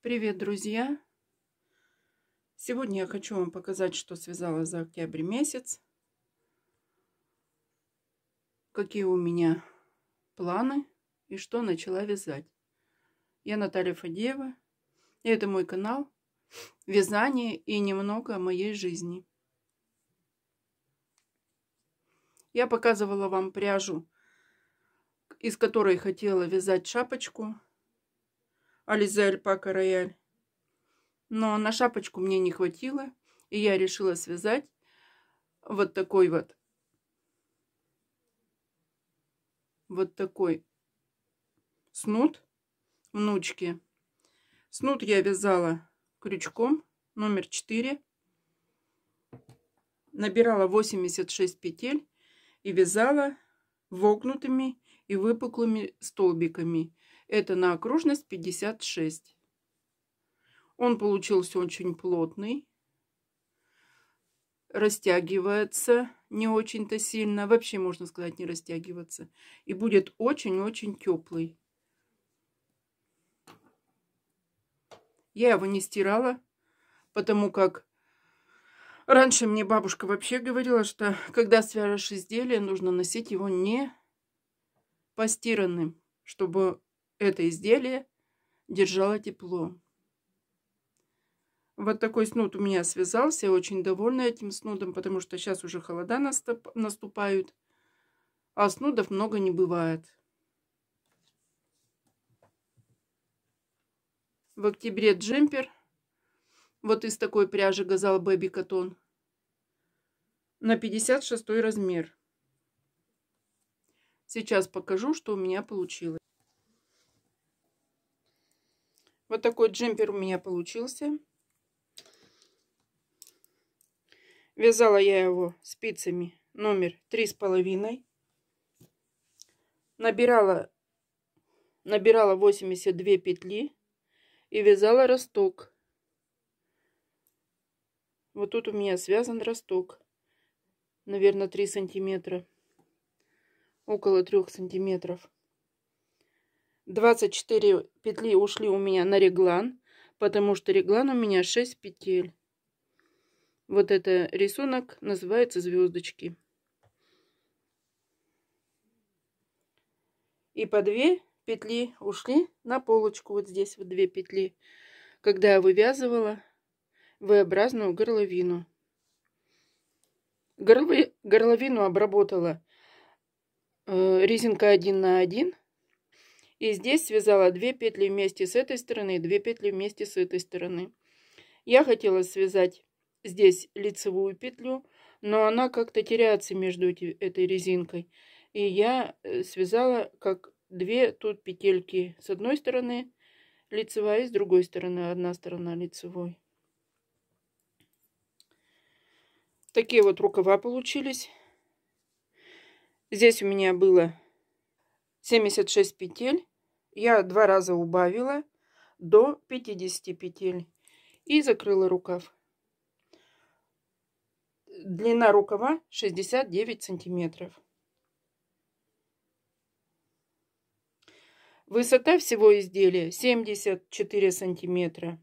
Привет, друзья! Сегодня я хочу вам показать, что связала за октябрь месяц. Какие у меня планы и что начала вязать. Я Наталья Фадеева. И это мой канал «Вязание и немного о моей жизни». Я показывала вам пряжу, из которой хотела вязать шапочку – Ализе Пака Рояль. Но на шапочку мне не хватило, и я решила связать вот такой вот. Вот такой снуд внучки. Снуд я вязала крючком номер 4. Набирала 86 петель и вязала вогнутыми и выпуклыми столбиками. Это на окружность 56. Он получился очень плотный. Растягивается не очень-то сильно. Вообще, можно сказать, не растягиваться. И будет очень-очень теплый. Я его не стирала, потому как раньше мне бабушка вообще говорила, что когда свяжешь изделие, нужно носить его не постиранным, чтобы это изделие держало тепло. Вот такой снуд у меня связался. Я очень довольна этим снудом, потому что сейчас уже холода наступают. А снудов много не бывает. В октябре джемпер. Вот из такой пряжи Газал Бэби Катон. На 56 размер. Сейчас покажу, что у меня получилось. Вот такой джемпер у меня получился. Вязала я его спицами номер три с половиной. Набирала, набирала 82 петли и вязала росток. Вот тут у меня связан росток. Наверное, 3 сантиметра. Около 3 сантиметров. 24 петли ушли у меня на реглан, потому что реглан у меня 6 петель. Вот это рисунок называется звездочки. И по 2 петли ушли на полочку, вот здесь вот 2 петли, когда я вывязывала V-образную горловину. Горлови... Горловину обработала э, резинка 1 на 1 и здесь связала две петли вместе с этой стороны две петли вместе с этой стороны. Я хотела связать здесь лицевую петлю, но она как-то теряется между этой резинкой. И я э, связала как две тут петельки с одной стороны лицевая, и с другой стороны одна сторона лицевой. Такие вот рукава получились. Здесь у меня было 76 петель. Я два раза убавила до 50 петель и закрыла рукав. Длина рукава 69 сантиметров. Высота всего изделия 74 сантиметра.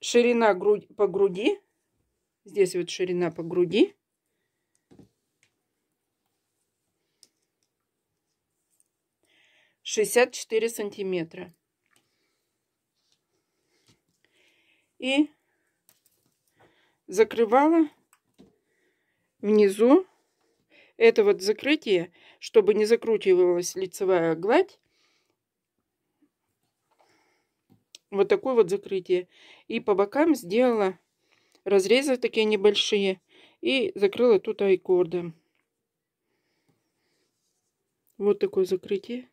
Ширина грудь, по груди, здесь вот ширина по груди, 64 сантиметра. И закрывала внизу это вот закрытие, чтобы не закручивалась лицевая гладь. Вот такое вот закрытие. И по бокам сделала разрезы такие небольшие. И закрыла тут айкордом. Вот такое закрытие.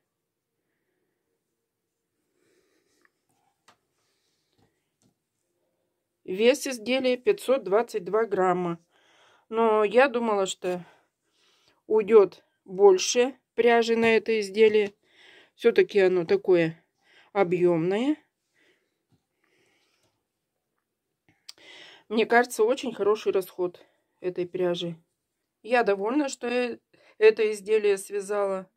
Вес изделия 522 грамма. Но я думала, что уйдет больше пряжи на это изделие. Все-таки оно такое объемное. Мне кажется, очень хороший расход этой пряжи. Я довольна, что я это изделие связала.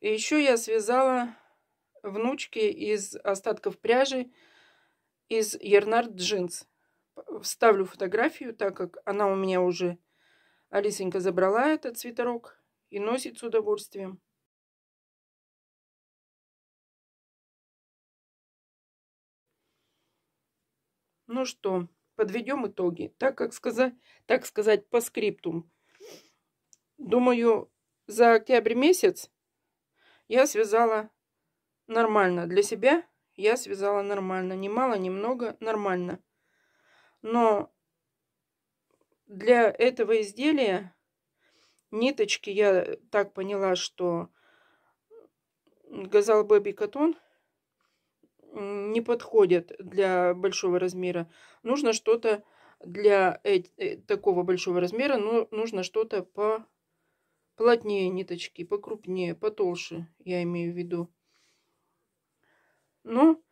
И еще я связала внучки из остатков пряжи из Ернард джинс. Вставлю фотографию, так как она у меня уже, Алисенька забрала этот свитерок и носит с удовольствием. Ну что, подведем итоги. Так, как сказать, так сказать, по скриптум. Думаю, за октябрь месяц я связала Нормально. Для себя я связала нормально. Немало, немного, нормально. Но для этого изделия ниточки, я так поняла, что газал Бэби Катон не подходит для большого размера. Нужно что-то для э, такого большого размера, но нужно что-то по плотнее ниточки, покрупнее, потолще, я имею в виду. Ну,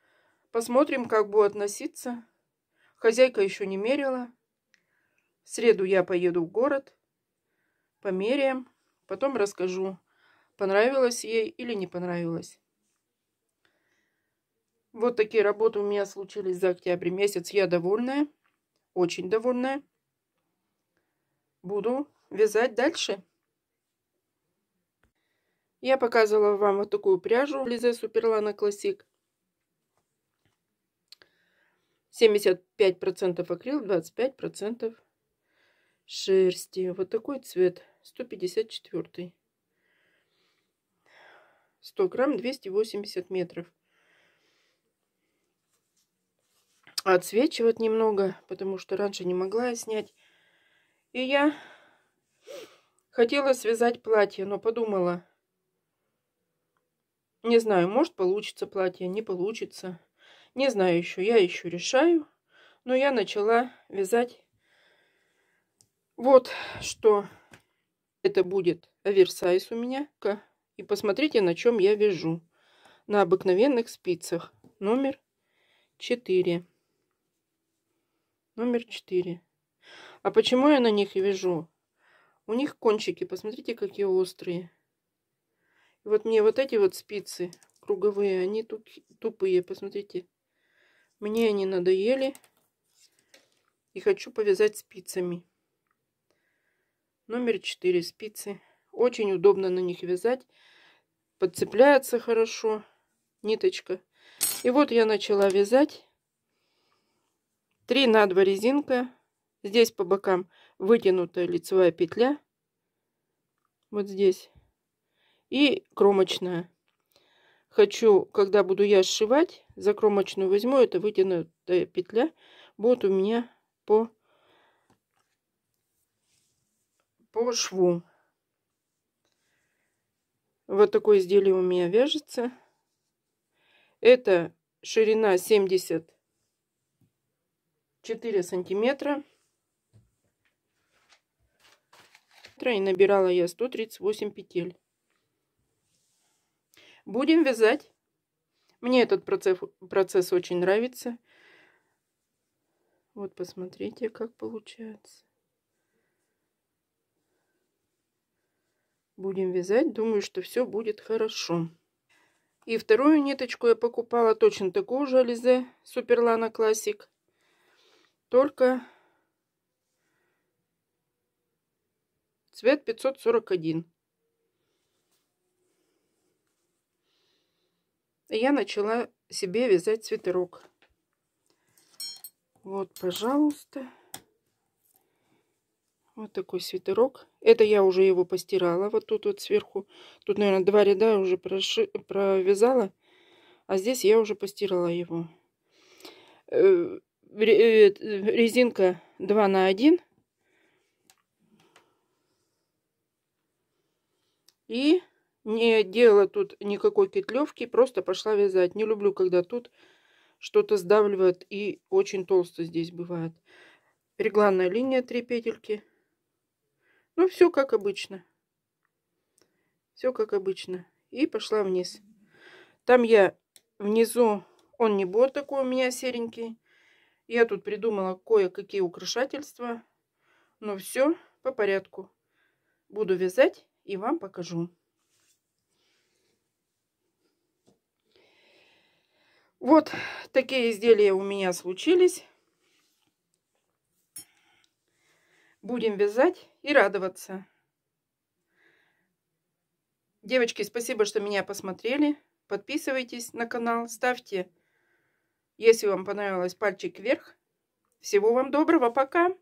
посмотрим, как будет относиться. Хозяйка еще не мерила. В среду я поеду в город, померяем, потом расскажу, понравилось ей или не понравилось. Вот такие работы у меня случились за октябрь месяц. Я довольная, очень довольная. Буду вязать дальше. Я показывала вам вот такую пряжу Лизе Суперлана Классик. 75% акрил, 25% шерсти. Вот такой цвет. 154. 100 грамм, 280 метров. Отсвечивать немного, потому что раньше не могла я снять. И я хотела связать платье, но подумала. Не знаю, может получится платье, не получится. Не знаю еще, я еще решаю. Но я начала вязать вот что. Это будет оверсайз у меня. И посмотрите, на чем я вяжу. На обыкновенных спицах. Номер 4. Номер 4. А почему я на них вяжу? У них кончики, посмотрите, какие острые. И вот мне вот эти вот спицы круговые, они тупые, посмотрите. Мне они надоели. И хочу повязать спицами. Номер 4 спицы. Очень удобно на них вязать. Подцепляется хорошо ниточка. И вот я начала вязать. 3 на 2 резинка. Здесь по бокам вытянутая лицевая петля. Вот здесь. И кромочная. Хочу, когда буду я сшивать, за кромочную возьму, это вытянутая э, петля будет у меня по, по шву. Вот такое изделие у меня вяжется. Это ширина 74 сантиметра. И набирала я 138 петель. Будем вязать мне этот процесс, процесс очень нравится. Вот посмотрите, как получается. Будем вязать. Думаю, что все будет хорошо. И вторую ниточку я покупала точно такую же Ализе Суперлана Классик. Только цвет 541. я начала себе вязать свитерок. Вот, пожалуйста. Вот такой свитерок. Это я уже его постирала вот тут вот сверху. Тут, наверное, два ряда уже проши... провязала. А здесь я уже постирала его. Э, э, резинка 2 на 1. И не делала тут никакой кетлевки, просто пошла вязать. Не люблю, когда тут что-то сдавливает и очень толсто здесь бывает. Регланная линия, 3 петельки. Ну, все как обычно. Все как обычно. И пошла вниз. Там я внизу, он не бор такой у меня серенький. Я тут придумала кое-какие украшательства. Но ну, все по порядку. Буду вязать и вам покажу. Вот такие изделия у меня случились. Будем вязать и радоваться. Девочки, спасибо, что меня посмотрели. Подписывайтесь на канал, ставьте, если вам понравилось, пальчик вверх. Всего вам доброго, пока!